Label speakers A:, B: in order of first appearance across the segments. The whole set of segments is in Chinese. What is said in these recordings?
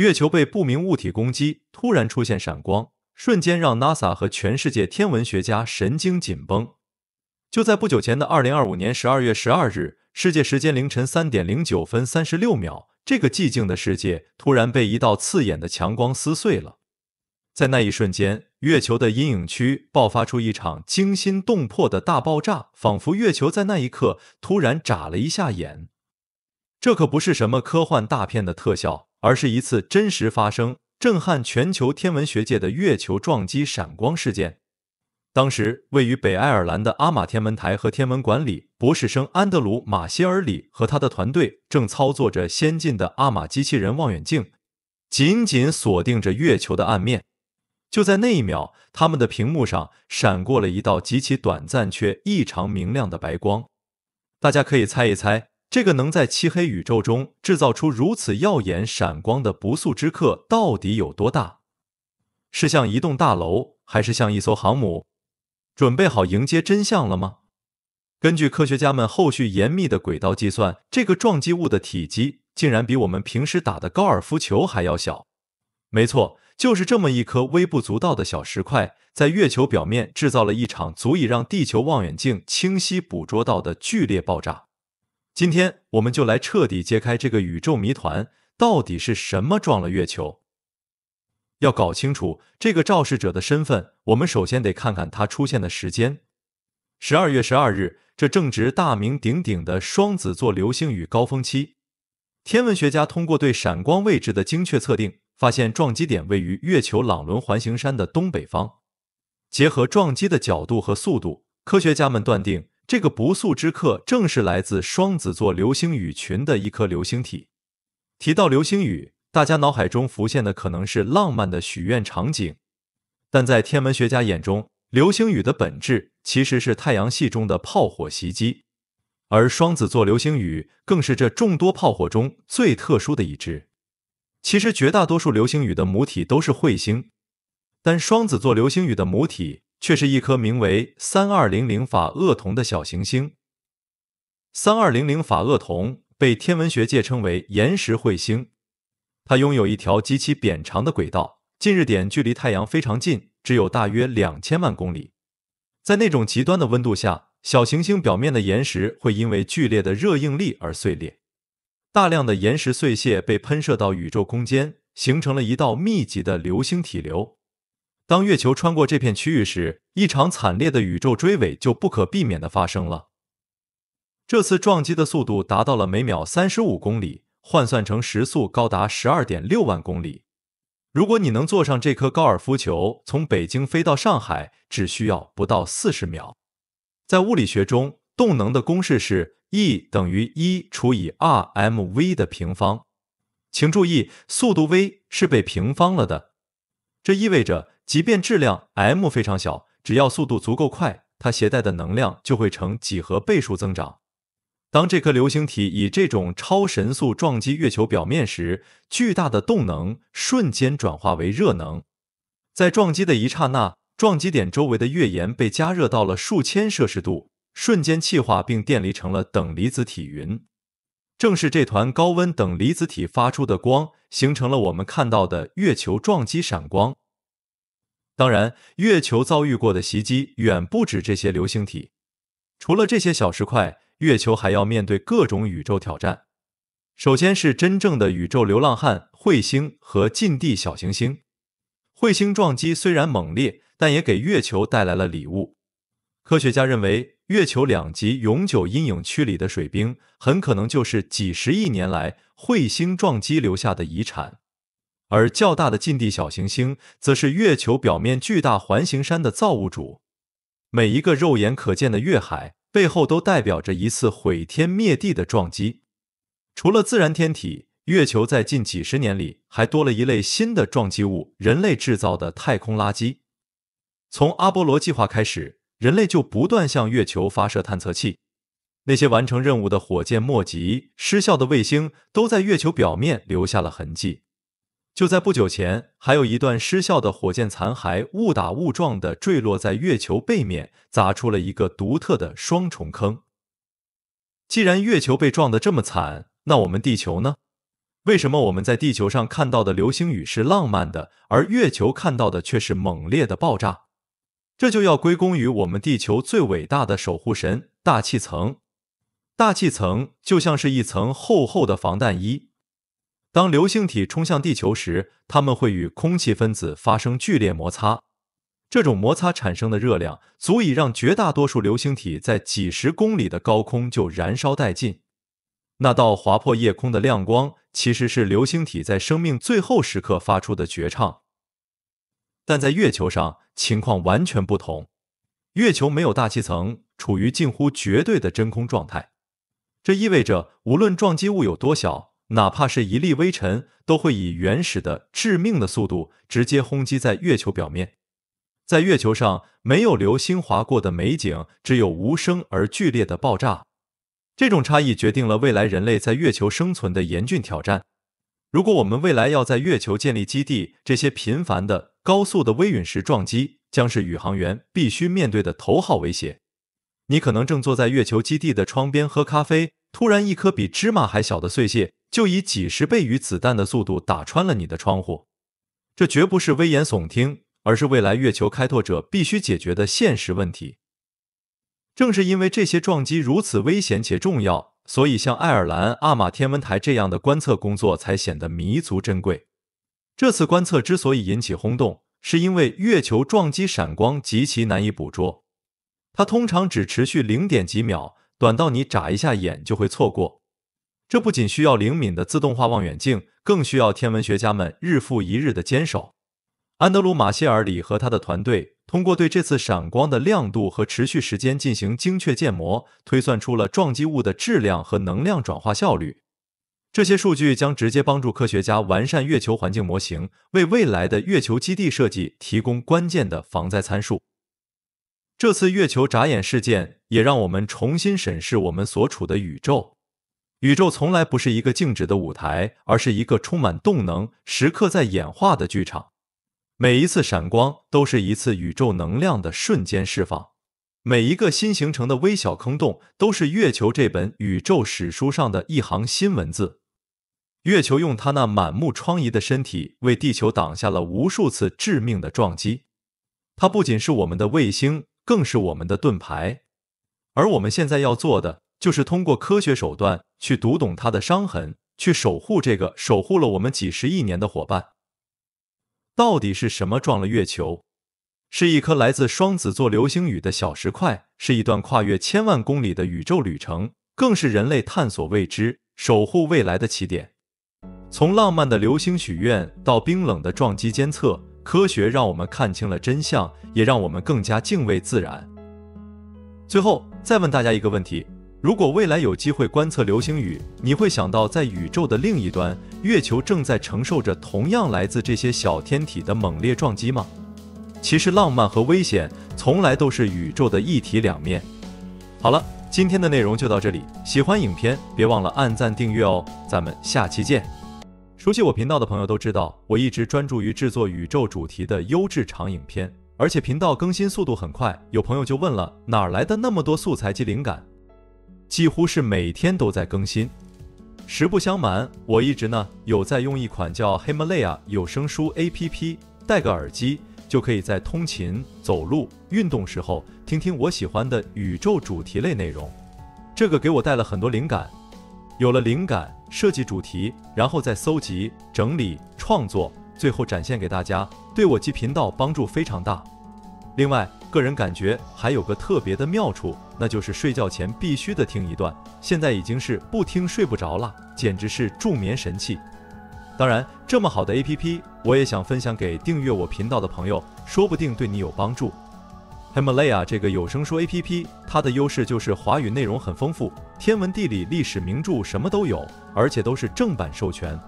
A: 月球被不明物体攻击，突然出现闪光，瞬间让 NASA 和全世界天文学家神经紧绷。就在不久前的2025年12月12日，世界时间凌晨三点零九分三十六秒，这个寂静的世界突然被一道刺眼的强光撕碎了。在那一瞬间，月球的阴影区爆发出一场惊心动魄的大爆炸，仿佛月球在那一刻突然眨了一下眼。这可不是什么科幻大片的特效。而是一次真实发生、震撼全球天文学界的月球撞击闪光事件。当时，位于北爱尔兰的阿玛天文台和天文馆里，博士生安德鲁·马歇尔里和他的团队正操作着先进的阿玛机器人望远镜，紧紧锁定着月球的暗面。就在那一秒，他们的屏幕上闪过了一道极其短暂却异常明亮的白光。大家可以猜一猜。这个能在漆黑宇宙中制造出如此耀眼闪光的不速之客到底有多大？是像一栋大楼，还是像一艘航母？准备好迎接真相了吗？根据科学家们后续严密的轨道计算，这个撞击物的体积竟然比我们平时打的高尔夫球还要小。没错，就是这么一颗微不足道的小石块，在月球表面制造了一场足以让地球望远镜清晰捕捉到的剧烈爆炸。今天我们就来彻底揭开这个宇宙谜团，到底是什么撞了月球？要搞清楚这个肇事者的身份，我们首先得看看他出现的时间。十二月十二日，这正值大名鼎鼎的双子座流星雨高峰期。天文学家通过对闪光位置的精确测定，发现撞击点位于月球朗伦环形山的东北方。结合撞击的角度和速度，科学家们断定。这个不速之客正是来自双子座流星雨群的一颗流星体。提到流星雨，大家脑海中浮现的可能是浪漫的许愿场景，但在天文学家眼中，流星雨的本质其实是太阳系中的炮火袭击，而双子座流星雨更是这众多炮火中最特殊的一支。其实，绝大多数流星雨的母体都是彗星，但双子座流星雨的母体。却是一颗名为“三二零零法厄同”的小行星。三二零零法厄同被天文学界称为“岩石彗星”，它拥有一条极其扁长的轨道，近日点距离太阳非常近，只有大约两千万公里。在那种极端的温度下，小行星表面的岩石会因为剧烈的热应力而碎裂，大量的岩石碎屑被喷射到宇宙空间，形成了一道密集的流星体流。当月球穿过这片区域时，一场惨烈的宇宙追尾就不可避免地发生了。这次撞击的速度达到了每秒三十五公里，换算成时速高达十二点六万公里。如果你能坐上这颗高尔夫球，从北京飞到上海，只需要不到四十秒。在物理学中，动能的公式是 E 等于一除以 r m v 的平方，请注意，速度 v 是被平方了的，这意味着。即便质量 m 非常小，只要速度足够快，它携带的能量就会成几何倍数增长。当这颗流星体以这种超神速撞击月球表面时，巨大的动能瞬间转化为热能。在撞击的一刹那，撞击点周围的月岩被加热到了数千摄氏度，瞬间气化并电离成了等离子体云。正是这团高温等离子体发出的光，形成了我们看到的月球撞击闪光。当然，月球遭遇过的袭击远不止这些流星体。除了这些小石块，月球还要面对各种宇宙挑战。首先是真正的宇宙流浪汉——彗星和近地小行星。彗星撞击虽然猛烈，但也给月球带来了礼物。科学家认为，月球两极永久阴影区里的水冰，很可能就是几十亿年来彗星撞击留下的遗产。而较大的近地小行星，则是月球表面巨大环形山的造物主。每一个肉眼可见的月海背后，都代表着一次毁天灭地的撞击。除了自然天体，月球在近几十年里还多了一类新的撞击物——人类制造的太空垃圾。从阿波罗计划开始，人类就不断向月球发射探测器，那些完成任务的火箭末级、失效的卫星，都在月球表面留下了痕迹。就在不久前，还有一段失效的火箭残骸误打误撞的坠落在月球背面，砸出了一个独特的双重坑。既然月球被撞得这么惨，那我们地球呢？为什么我们在地球上看到的流星雨是浪漫的，而月球看到的却是猛烈的爆炸？这就要归功于我们地球最伟大的守护神——大气层。大气层就像是一层厚厚的防弹衣。当流星体冲向地球时，它们会与空气分子发生剧烈摩擦，这种摩擦产生的热量足以让绝大多数流星体在几十公里的高空就燃烧殆尽。那道划破夜空的亮光，其实是流星体在生命最后时刻发出的绝唱。但在月球上情况完全不同，月球没有大气层，处于近乎绝对的真空状态，这意味着无论撞击物有多小。哪怕是一粒微尘，都会以原始的、致命的速度直接轰击在月球表面。在月球上，没有流星划过的美景，只有无声而剧烈的爆炸。这种差异决定了未来人类在月球生存的严峻挑战。如果我们未来要在月球建立基地，这些频繁的、高速的微陨石撞击将是宇航员必须面对的头号威胁。你可能正坐在月球基地的窗边喝咖啡，突然一颗比芝麻还小的碎屑。就以几十倍于子弹的速度打穿了你的窗户，这绝不是危言耸听，而是未来月球开拓者必须解决的现实问题。正是因为这些撞击如此危险且重要，所以像爱尔兰阿玛天文台这样的观测工作才显得弥足珍贵。这次观测之所以引起轰动，是因为月球撞击闪光极其难以捕捉，它通常只持续零点几秒，短到你眨一下眼就会错过。这不仅需要灵敏的自动化望远镜，更需要天文学家们日复一日的坚守。安德鲁·马歇尔里和他的团队通过对这次闪光的亮度和持续时间进行精确建模，推算出了撞击物的质量和能量转化效率。这些数据将直接帮助科学家完善月球环境模型，为未来的月球基地设计提供关键的防灾参数。这次月球眨眼事件也让我们重新审视我们所处的宇宙。宇宙从来不是一个静止的舞台，而是一个充满动能、时刻在演化的剧场。每一次闪光都是一次宇宙能量的瞬间释放；每一个新形成的微小坑洞都是月球这本宇宙史书上的一行新文字。月球用它那满目疮痍的身体为地球挡下了无数次致命的撞击。它不仅是我们的卫星，更是我们的盾牌。而我们现在要做的，就是通过科学手段。去读懂它的伤痕，去守护这个守护了我们几十亿年的伙伴。到底是什么撞了月球？是一颗来自双子座流星雨的小石块，是一段跨越千万公里的宇宙旅程，更是人类探索未知、守护未来的起点。从浪漫的流星许愿到冰冷的撞击监测，科学让我们看清了真相，也让我们更加敬畏自然。最后，再问大家一个问题。如果未来有机会观测流星雨，你会想到在宇宙的另一端，月球正在承受着同样来自这些小天体的猛烈撞击吗？其实，浪漫和危险从来都是宇宙的一体两面。好了，今天的内容就到这里。喜欢影片，别忘了按赞订阅哦。咱们下期见。熟悉我频道的朋友都知道，我一直专注于制作宇宙主题的优质长影片，而且频道更新速度很快。有朋友就问了，哪来的那么多素材及灵感？几乎是每天都在更新。实不相瞒，我一直呢有在用一款叫 Himalaya 有声书 A P P，带个耳机就可以在通勤、走路、运动时候听听我喜欢的宇宙主题类内容。这个给我带了很多灵感，有了灵感设计主题，然后再搜集、整理、创作，最后展现给大家，对我及频道帮助非常大。另外，个人感觉还有个特别的妙处，那就是睡觉前必须得听一段，现在已经是不听睡不着了，简直是助眠神器。当然，这么好的 APP，我也想分享给订阅我频道的朋友，说不定对你有帮助。Himalaya 这个有声书 APP，它的优势就是华语内容很丰富，天文、地理、历史、名著什么都有，而且都是正版授权，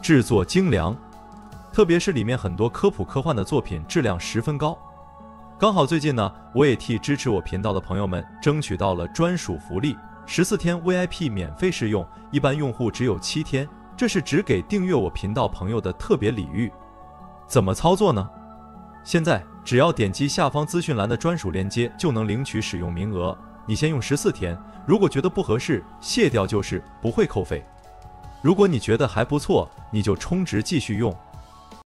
A: 制作精良，特别是里面很多科普科幻的作品，质量十分高。刚好最近呢，我也替支持我频道的朋友们争取到了专属福利，十四天 VIP 免费试用，一般用户只有七天，这是只给订阅我频道朋友的特别礼遇。怎么操作呢？现在只要点击下方资讯栏的专属链接就能领取使用名额，你先用十四天，如果觉得不合适卸掉就是不会扣费。如果你觉得还不错，你就充值继续用。